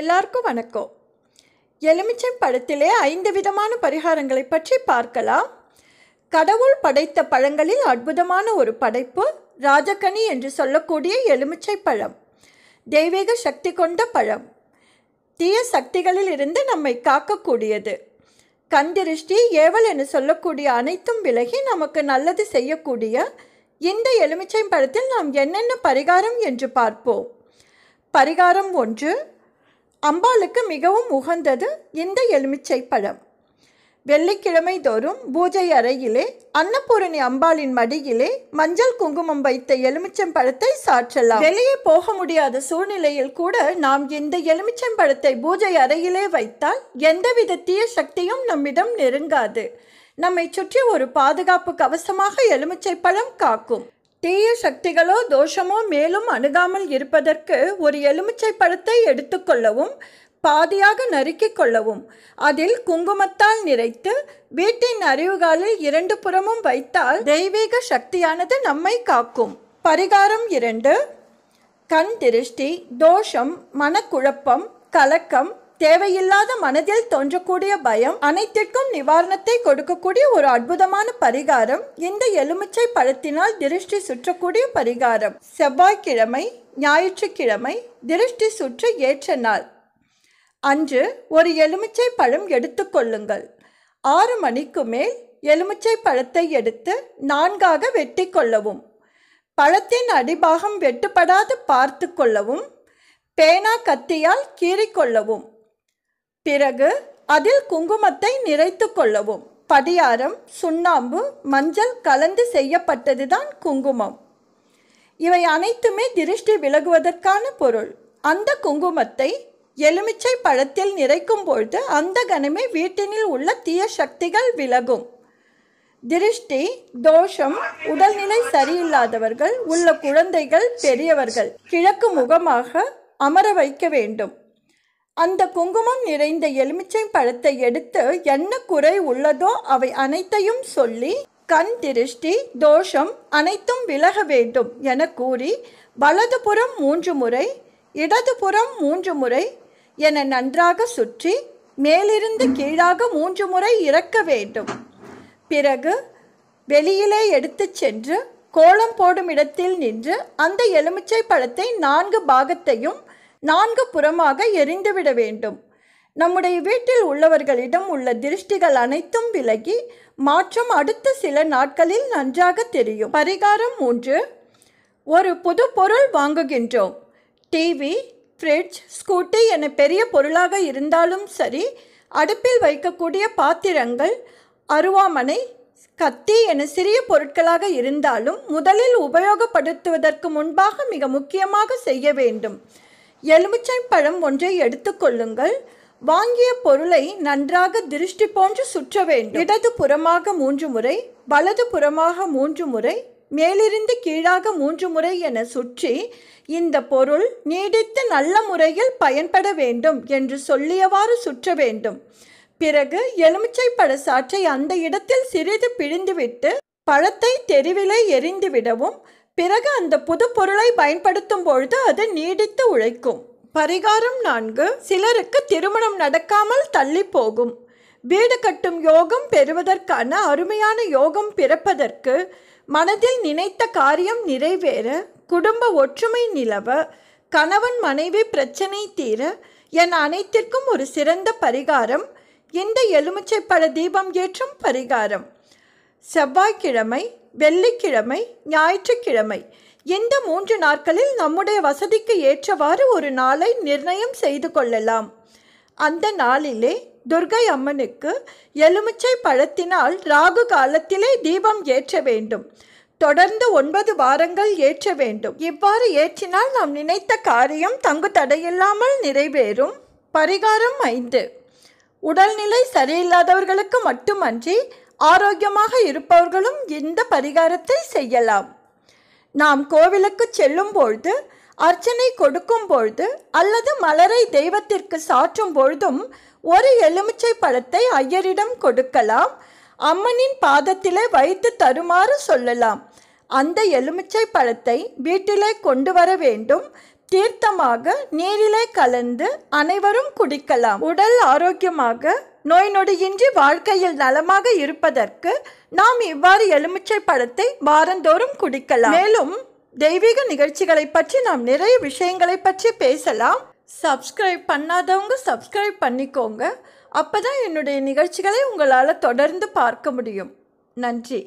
எல்லாருக்கும் வணக்கம் எலுமிச்சை படத்திலே ஐந்து விதமான பரிகாரங்களை பற்றி பார்க்கலாம் கடவுள் படைத்த பழங்களில் அற்புதமான ஒரு படைப்பு ராஜகனி என்று சொல்லக்கூடிய எலுமிச்சை பழம் தெய்வீக சக்தி கொண்ட பழம் தீய சக்திகளில் இருந்து நம்மை காக்கக்கூடியது கந்திருஷ்டி ஏவல் என்று சொல்லக்கூடிய அனைத்தும் விலகி நமக்கு நல்லது செய்யக்கூடிய இந்த எலுமிச்சை பழத்தில் நாம் என்னென்ன பரிகாரம் என்று பார்ப்போம் பரிகாரம் ஒன்று அம்பாளுக்கு மிகவும் உகந்தது இந்த எலுமிச்சை பழம் வெள்ளிக்கிழமை தோறும் பூஜை அறையிலே அன்னபூரணி அம்பாளின் மடியிலே மஞ்சள் குங்குமம் வைத்த எலுமிச்சம் பழத்தை சாற்றலாம் வெளியே போக முடியாத சூழ்நிலையில் கூட நாம் இந்த எலுமிச்சம் பழத்தை பூஜை அறையிலே வைத்தால் எந்தவித தீய சக்தியும் நம்மிடம் நெருங்காது நம்மை சுற்றி ஒரு பாதுகாப்பு கவசமாக எலுமிச்சை பழம் காக்கும் தீய சக்திகளோ தோஷமோ மேலும் அணுகாமல் இருப்பதற்கு ஒரு எலுமிச்சை பழத்தை எடுத்துக்கொள்ளவும் பாதியாக நறுக்கி கொள்ளவும் அதில் குங்குமத்தால் நிறைத்து வீட்டின் அறிவுகாலில் இரண்டு புறமும் வைத்தால் தெய்வீக சக்தியானது நம்மை காக்கும் பரிகாரம் இரண்டு கண் திருஷ்டி தோஷம் மனக்குழப்பம் கலக்கம் தேவையில்லாத மனதில் தோன்றக்கூடிய பயம் அனைத்திற்கும் நிவாரணத்தை கொடுக்கக்கூடிய ஒரு அற்புதமான பரிகாரம் இந்த எலுமிச்சை பழத்தினால் திருஷ்டி சுற்றக்கூடிய பரிகாரம் செவ்வாய்க்கிழமை ஞாயிற்றுக்கிழமை திருஷ்டி சுற்ற ஏற்ற நாள் அன்று ஒரு எலுமிச்சை பழம் எடுத்துக்கொள்ளுங்கள் ஆறு மணிக்கு மேல் எலுமிச்சை பழத்தை எடுத்து நான்காக வெட்டி கொள்ளவும் பழத்தின் அடிபாகம் வெட்டுப்படாது பார்த்து கொள்ளவும் பேனா கத்தியால் கீறிக்கொள்ளவும் பிறகு அதில் குங்குமத்தை நிறைத்து கொள்ளவும் படியாரம் சுண்ணாம்பு மஞ்சள் கலந்து செய்யப்பட்டதுதான் குங்குமம் இவை அனைத்துமே திருஷ்டி விலகுவதற்கான பொருள் அந்த குங்குமத்தை எலுமிச்சை பழத்தில் நிறைக்கும் பொழுது அந்த கணமே வீட்டினில் உள்ள தீய சக்திகள் விலகும் திருஷ்டி தோஷம் உடல்நிலை சரியில்லாதவர்கள் உள்ள குழந்தைகள் பெரியவர்கள் கிழக்கு முகமாக அமர வைக்க வேண்டும் அந்த குங்குமம் நிறைந்த எலுமிச்சை பழத்தை எடுத்து என்ன குறை உள்ளதோ அவை அனைத்தையும் சொல்லி கண் திருஷ்டி தோஷம் அனைத்தும் விலக வேண்டும் என கூறி வலதுபுறம் மூன்று முறை இடதுபுறம் மூன்று முறை என நன்றாக சுற்றி மேலிருந்து கீழாக மூன்று முறை இறக்க வேண்டும் பிறகு வெளியிலே எடுத்து சென்று கோலம் போடும் இடத்தில் நின்று அந்த எலுமிச்சை பழத்தை நான்கு பாகத்தையும் நான்கு புறமாக எரிந்துவிட வேண்டும் நம்முடைய வீட்டில் உள்ளவர்களிடம் உள்ள திருஷ்டிகள் அனைத்தும் விலகி மாற்றம் அடுத்த சில நாட்களில் நன்றாக தெரியும் பரிகாரம் மூன்று ஒரு புது பொருள் வாங்குகின்றோம் டிவி ஃப்ரிட்ஜ் ஸ்கூட்டி என பெரிய பொருளாக இருந்தாலும் சரி அடுப்பில் வைக்கக்கூடிய பாத்திரங்கள் அருவாமனை கத்தி என சிறிய பொருட்களாக இருந்தாலும் முதலில் உபயோகப்படுத்துவதற்கு முன்பாக மிக முக்கியமாக செய்ய வேண்டும் எலுமிச்சை பழம் ஒன்றை எடுத்துக்கொள்ளுங்கள் வாங்கிய பொருளை நன்றாக திருஷ்டி போன்று சுற்ற வேண்டும் இடது புறமாக மூன்று முறை வலது புறமாக மூன்று முறை மேலிருந்து கீழாக மூன்று முறை என சுற்றி இந்த பொருள் நீடித்து நல்ல முறையில் பயன்பட வேண்டும் என்று சொல்லியவாறு சுற்ற வேண்டும் பிறகு எலுமிச்சை பழ சாற்றை அந்த இடத்தில் சிறிது பிழிந்துவிட்டு பழத்தை தெருவிலே எரிந்துவிடவும் பிறகு அந்த புது பொருளை பயன்படுத்தும் பொழுது அது நீடித்து உழைக்கும் பரிகாரம் நான்கு சிலருக்கு திருமணம் நடக்காமல் தள்ளி போகும் வீடு கட்டும் யோகம் பெறுவதற்கான அருமையான யோகம் பிறப்பதற்கு மனதில் நினைத்த காரியம் நிறைவேற குடும்ப ஒற்றுமை நிலவ கணவன் மனைவி பிரச்சனை தீர என் அனைத்திற்கும் ஒரு சிறந்த பரிகாரம் இந்த எலுமிச்சை தீபம் ஏற்றும் பரிகாரம் செவ்வாய்க்கிழமை வெள்ளிக்கிழமை ஞாயிற்றுக்கிழமை இந்த மூன்று நாட்களில் நம்முடைய வசதிக்கு ஏற்றவாறு ஒரு நாளை நிர்ணயம் செய்து கொள்ளலாம் அந்த நாளிலே துர்கை அம்மனுக்கு எலுமிச்சை பழத்தினால் ராகு காலத்திலே தீபம் ஏற்ற வேண்டும் தொடர்ந்து ஒன்பது வாரங்கள் ஏற்ற வேண்டும் இவ்வாறு ஏற்றினால் நாம் நினைத்த காரியம் தங்கு தடையில்லாமல் நிறைவேறும் பரிகாரம் ஐந்து உடல்நிலை சரியில்லாதவர்களுக்கு மட்டுமன்றி ஆரோக்கியமாக இருப்பவர்களும் இந்த பரிகாரத்தை செய்யலாம் நாம் கோவிலுக்கு செல்லும் பொழுது அர்ச்சனை கொடுக்கும் பொழுது அல்லது மலரை தெய்வத்திற்கு சாற்றும் பொழுதும் ஒரு எலுமிச்சை பழத்தை ஐயரிடம் கொடுக்கலாம் அம்மனின் பாதத்திலே வைத்து தருமாறு சொல்லலாம் அந்த எலுமிச்சை பழத்தை வீட்டிலே கொண்டு வர வேண்டும் தீர்த்தமாக நீரிலே கலந்து அனைவரும் குடிக்கலாம் உடல் ஆரோக்கியமாக நோய் நொடியின்றி வாழ்க்கையில் நலமாக இருப்பதற்கு நாம் இவ்வாறு எலுமிச்சை பழத்தை வாரந்தோறும் குடிக்கலாம் மேலும் தெய்வீக நிகழ்ச்சிகளை பற்றி நாம் நிறைய விஷயங்களை பற்றி பேசலாம் சப்ஸ்கிரைப் பண்ணாதவங்க சப்ஸ்கிரைப் பண்ணிக்கோங்க அப்போதான் என்னுடைய நிகழ்ச்சிகளை உங்களால் தொடர்ந்து பார்க்க முடியும் நன்றி